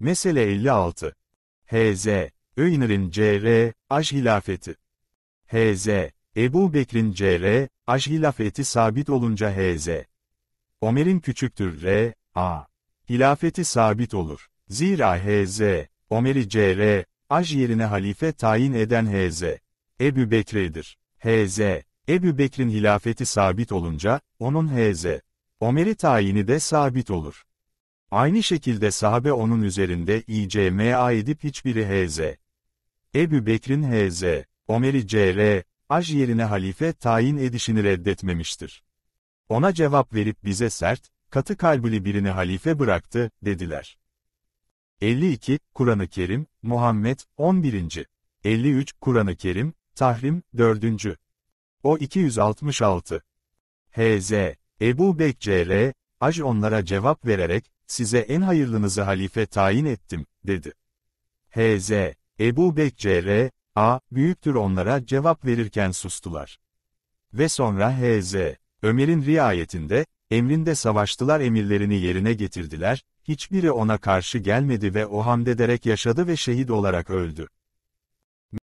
Mesele 56. H.Z. Öynir'in C.R. Aş hilafeti. H.Z. Ebu Bekir'in C.R. Aş hilafeti sabit olunca H.Z. Ömer'in küçüktür R. A. Hilafeti sabit olur. Zira H.Z. Ömer'i C.R. Aş yerine halife tayin eden H.Z. Ebu Bekir'dir. H.Z. Ebu Bekir'in hilafeti sabit olunca, onun H.Z. Ömer'i tayini de sabit olur. Aynı şekilde sahabe onun üzerinde İCMA edip hiçbiri HZ. Ebu Bekir'in HZ, Ömer'i CR, Aj yerine halife tayin edişini reddetmemiştir. Ona cevap verip bize sert, katı kalbili birini halife bıraktı, dediler. 52, Kur'an-ı Kerim, Muhammed, 11. 53, Kur'an-ı Kerim, Tahrim, 4. O 266. H.Z. Ebu Bekcr, Aj onlara cevap vererek, size en hayırlınızı halife tayin ettim, dedi. H.Z. Ebu Bekr, A, büyüktür onlara cevap verirken sustular. Ve sonra H.Z. Ömer'in riayetinde, emrinde savaştılar emirlerini yerine getirdiler, hiçbiri ona karşı gelmedi ve o hamdederek yaşadı ve şehit olarak öldü.